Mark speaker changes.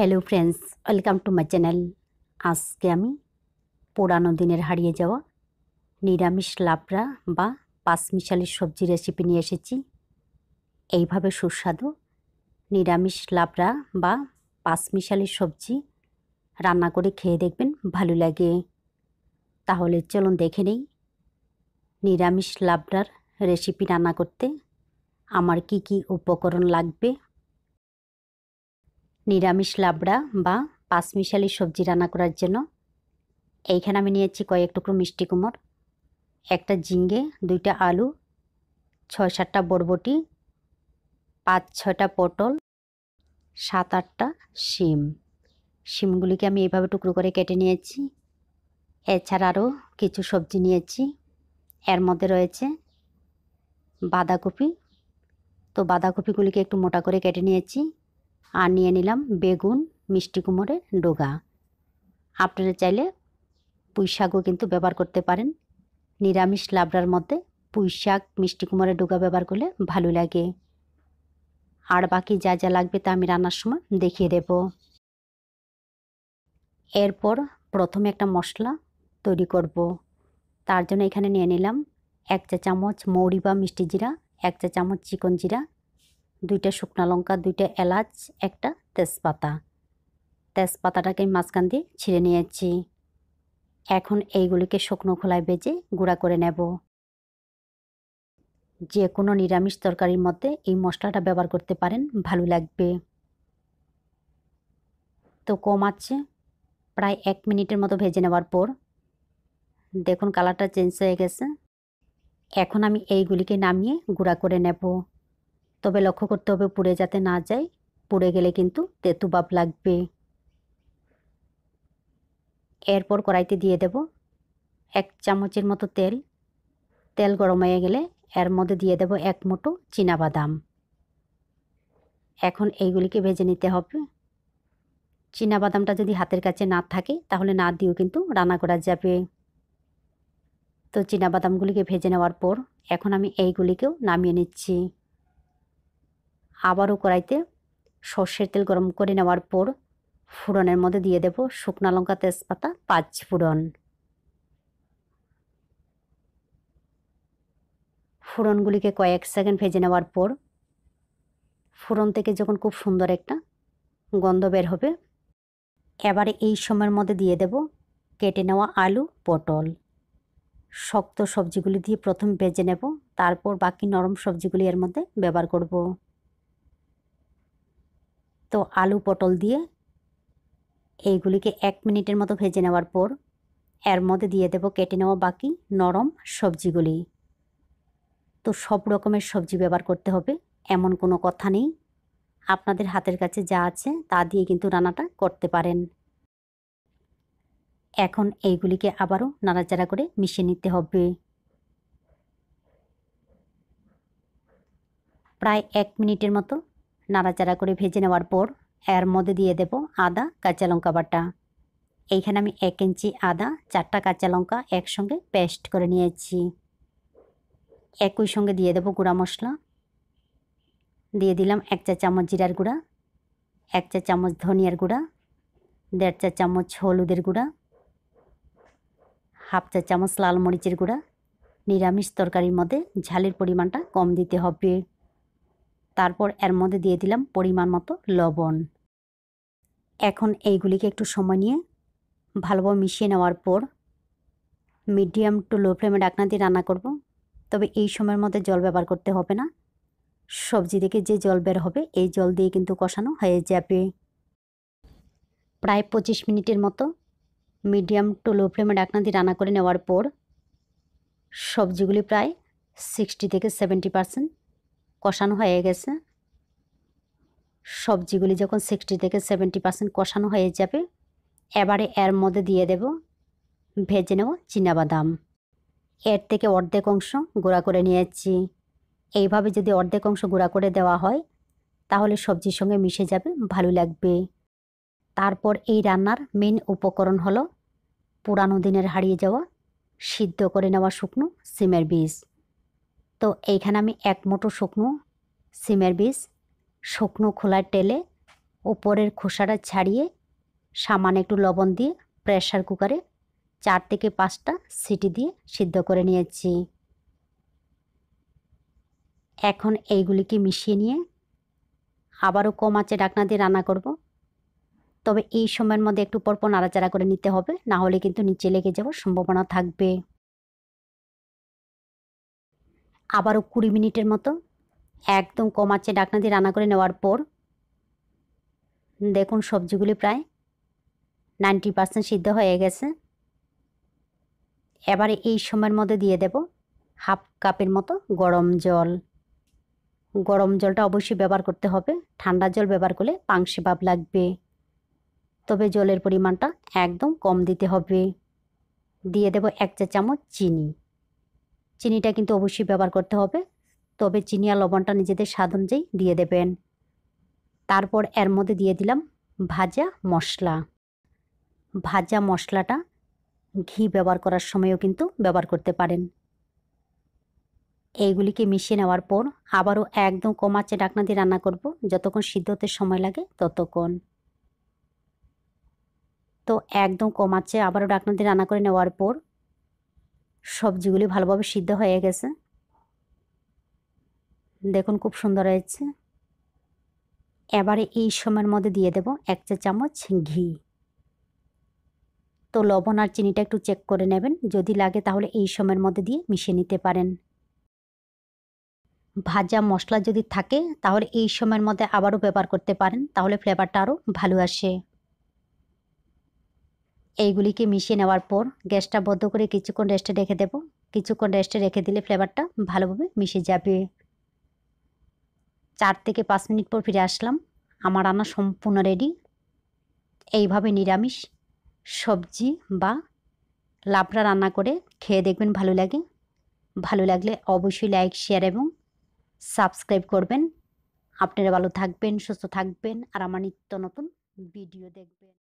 Speaker 1: Hello friends welcome to my channel আজকে আমি পুরানো দিনের হারিয়ে যাওয়া নিরামিষ লাবড়া বা পাঁচমিশালি সবজি রেসিপি নিয়ে এসেছি এইভাবে সুস্বাদু নিরামিষ লাবড়া বা পাঁচমিশালি সবজি রান্না করে খেয়ে দেখবেন ভালো লাগে তাহলে চলুন দেখে নেই নিরামিষ লাবড়ার রেসিপি রান্না করতে আমার কি কি উপকরণ লাগবে নিরামিষ লাবড়া বা পাঁচমিশালি সবজি রান্না করার জন্য এইখানে আমি নিয়েছি কয়েক টুকরো মিষ্টি কুমড় একটা ঝিঙ্গে দুইটা আলু ছয় সাতটা বরবটি পাঁচ ছয়টা পটল সাত আটটা শিম শিমগুলিকে আমি এইভাবে টুকরো করে কেটে নিয়েছি এছাড়া আরও কিছু সবজি নিয়েছি এর মধ্যে রয়েছে বাঁধাকপি তো বাঁধাকপিগুলিকে একটু মোটা করে কেটে নিয়েছি আর নিয়ে নিলাম বেগুন মিষ্টি কুমোরের ডোগা আপনারা চাইলে পুঁই শাকও কিন্তু ব্যবহার করতে পারেন নিরামিষ লাবড়ার মধ্যে পুঁই শাক মিষ্টি কুমোরের ডোগা ব্যবহার করলে ভালো লাগে আর বাকি যা যা লাগবে তা আমি রান্নার সময় দেখিয়ে দেব এরপর প্রথমে একটা মশলা তৈরি করব তার জন্য এখানে নিয়ে নিলাম এক চা চামচ মৌরি বা মিষ্টি জিরা এক চা চামচ চিকন জিরা দুইটা শুকনো লঙ্কা দুইটা এলাচ একটা তেজপাতা তেজপাতাটাকে মাঝখান দিয়ে ছিঁড়ে নিয়েছি এখন এইগুলিকে শুকনো খোলায় বেজে গুঁড়া করে নেব যে কোনো নিরামিষ তরকারির মধ্যে এই মশলাটা ব্যবহার করতে পারেন ভালো লাগবে তো কম আছে প্রায় এক মিনিটের মতো ভেজে নেওয়ার পর দেখুন কালারটা চেঞ্জ হয়ে গেছে এখন আমি এইগুলিকে নামিয়ে গুঁড়া করে নেব তবে লক্ষ্য করতে হবে পুড়ে যাতে না যায় পুড়ে গেলে কিন্তু বাপ লাগবে এরপর কড়াইতে দিয়ে দেব এক চামচের মতো তেল তেল গরম হয়ে গেলে এর মধ্যে দিয়ে দেব এক মুঠো বাদাম এখন এইগুলিকে ভেজে নিতে হবে বাদামটা যদি হাতের কাছে না থাকে তাহলে না দিয়েও কিন্তু রান্না করা যাবে তো বাদামগুলিকে ভেজে নেওয়ার পর এখন আমি এইগুলিকেও নামিয়ে নিচ্ছি আবারও কড়াইতে সর্ষের তেল গরম করে নেওয়ার পর ফুরনের মধ্যে দিয়ে দেব শুকনা লঙ্কা তেজপাতা পাঁচ ফুরন ফুরনগুলিকে কয়েক সেকেন্ড ভেজে নেওয়ার পর ফুরন থেকে যখন খুব সুন্দর একটা গন্ধ বের হবে এবারে এই সময়ের মধ্যে দিয়ে দেব কেটে নেওয়া আলু পটল শক্ত সবজিগুলি দিয়ে প্রথম ভেজে নেব তারপর বাকি নরম সবজিগুলি এর মধ্যে ব্যবহার করব তো আলু পটল দিয়ে এইগুলিকে এক মিনিটের মতো ভেজে নেওয়ার পর এর মধ্যে দিয়ে দেব কেটে নেওয়া বাকি নরম সবজিগুলি তো সব রকমের সবজি ব্যবহার করতে হবে এমন কোনো কথা নেই আপনাদের হাতের কাছে যা আছে তা দিয়ে কিন্তু রান্নাটা করতে পারেন এখন এইগুলিকে আবারও নাড়াচাড়া করে মিশিয়ে নিতে হবে প্রায় এক মিনিটের মতো নাড়াচাড়া করে ভেজে নেওয়ার পর এর মধ্যে দিয়ে দেব আদা কাঁচা লঙ্কা বাটা এইখানে আমি এক ইঞ্চি আদা চারটা কাঁচা লঙ্কা একসঙ্গে পেস্ট করে নিয়েছি একই সঙ্গে দিয়ে দেব গুঁড়া মশলা দিয়ে দিলাম এক চা চামচ জিরার গুঁড়া এক চা চামচ ধনিয়ার গুঁড়া দেড় চা চামচ হলুদের গুঁড়া হাফ চা চামচ লাল মরিচের গুঁড়া নিরামিষ তরকারির মধ্যে ঝালের পরিমাণটা কম দিতে হবে তারপর এর মধ্যে দিয়ে দিলাম পরিমাণ মতো লবণ এখন এইগুলিকে একটু সময় নিয়ে ভালোভাবে মিশিয়ে নেওয়ার পর মিডিয়াম টু লো ফ্লেমে ডাকনা দিয়ে রান্না করব তবে এই সময়ের মধ্যে জল ব্যবহার করতে হবে না সবজি থেকে যে জল বের হবে এই জল দিয়ে কিন্তু কষানো হয়ে যাবে প্রায় পঁচিশ মিনিটের মতো মিডিয়াম টু লো ফ্লেমে ডাকনা দিয়ে রান্না করে নেওয়ার পর সবজিগুলি প্রায় সিক্সটি থেকে সেভেন্টি পারসেন্ট কষানো হয়ে গেছে সবজিগুলি যখন সিক্সটি থেকে সেভেন্টি পার্সেন্ট কষানো হয়ে যাবে এবারে এর মধ্যে দিয়ে দেব ভেজে নেব চিনাবাদাম এর থেকে অর্ধেক অংশ গুঁড়া করে নিয়েছি এইভাবে যদি অর্ধেক অংশ গুঁড়া করে দেওয়া হয় তাহলে সবজির সঙ্গে মিশে যাবে ভালো লাগবে তারপর এই রান্নার মেন উপকরণ হলো পুরানো দিনের হারিয়ে যাওয়া সিদ্ধ করে নেওয়া শুকনো সিমের বীজ তো এইখানে আমি এক মুঠো শুকনো সিমের বীজ শুকনো খোলার টেলে ওপরের খোসাটা ছাড়িয়ে সামান্য একটু লবণ দিয়ে প্রেশার কুকারে চার থেকে পাঁচটা সিটি দিয়ে সিদ্ধ করে নিয়েছি এখন এইগুলিকে মিশিয়ে নিয়ে আবারও কম আছে ডাকনা দিয়ে রান্না করব। তবে এই সময়ের মধ্যে একটু পরপর নাড়াচাড়া করে নিতে হবে না হলে কিন্তু নিচে লেগে যাওয়ার সম্ভাবনা থাকবে আবারও কুড়ি মিনিটের মতো একদম কমাচ্ছে ডাকনা দিয়ে রান্না করে নেওয়ার পর দেখুন সবজিগুলি প্রায় নাইনটি পার্সেন্ট সিদ্ধ হয়ে গেছে এবারে এই সময়ের মধ্যে দিয়ে দেব হাফ কাপের মতো গরম জল গরম জলটা অবশ্যই ব্যবহার করতে হবে ঠান্ডা জল ব্যবহার করলে পাংশে ভাব লাগবে তবে জলের পরিমাণটা একদম কম দিতে হবে দিয়ে দেব এক চা চামচ চিনি চিনিটা কিন্তু অবশ্যই ব্যবহার করতে হবে তবে চিনি আর লবণটা নিজেদের স্বাদ অনুযায়ী দিয়ে দেবেন তারপর এর মধ্যে দিয়ে দিলাম ভাজা মশলা ভাজা মশলাটা ঘি ব্যবহার করার সময়ও কিন্তু ব্যবহার করতে পারেন এইগুলিকে মিশিয়ে নেওয়ার পর আবারও একদম কমাচ্ছে ডাকনা দিয়ে রান্না করব যতক্ষণ সিদ্ধ হতে সময় লাগে ততক্ষণ তো একদম কমাচ্ছে আবারও ডাকনা দিয়ে রান্না করে নেওয়ার পর সবজিগুলি ভালোভাবে সিদ্ধ হয়ে গেছে দেখুন খুব সুন্দর হয়েছে এবারে এই সময়ের মধ্যে দিয়ে দেব এক চা চামচ ঘি তো লবণ আর চিনিটা একটু চেক করে নেবেন যদি লাগে তাহলে এই সময়ের মধ্যে দিয়ে মিশিয়ে নিতে পারেন ভাজা মশলা যদি থাকে তাহলে এই সময়ের মধ্যে আবারও ব্যবহার করতে পারেন তাহলে ফ্লেভারটা আরও ভালো আসে এইগুলিকে মিশিয়ে নেওয়ার পর গ্যাসটা বদ্ধ করে কিছুক্ষণ রেস্টে রেখে দেব কিছুক্ষণ রেস্টে রেখে দিলে ফ্লেভারটা ভালোভাবে মিশে যাবে চার থেকে পাঁচ মিনিট পর ফিরে আসলাম আমার রান্না সম্পূর্ণ রেডি এইভাবে নিরামিষ সবজি বা লাবড়া রান্না করে খেয়ে দেখবেন ভালো লাগে ভালো লাগলে অবশ্যই লাইক শেয়ার এবং সাবস্ক্রাইব করবেন আপনারা ভালো থাকবেন সুস্থ থাকবেন আর আমার নিত্য নতুন ভিডিও দেখবেন